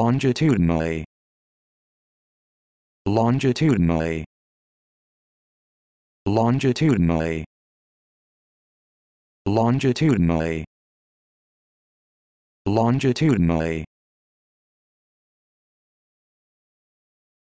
longitudinally longitudinally longitudinally longitudinally longitudinally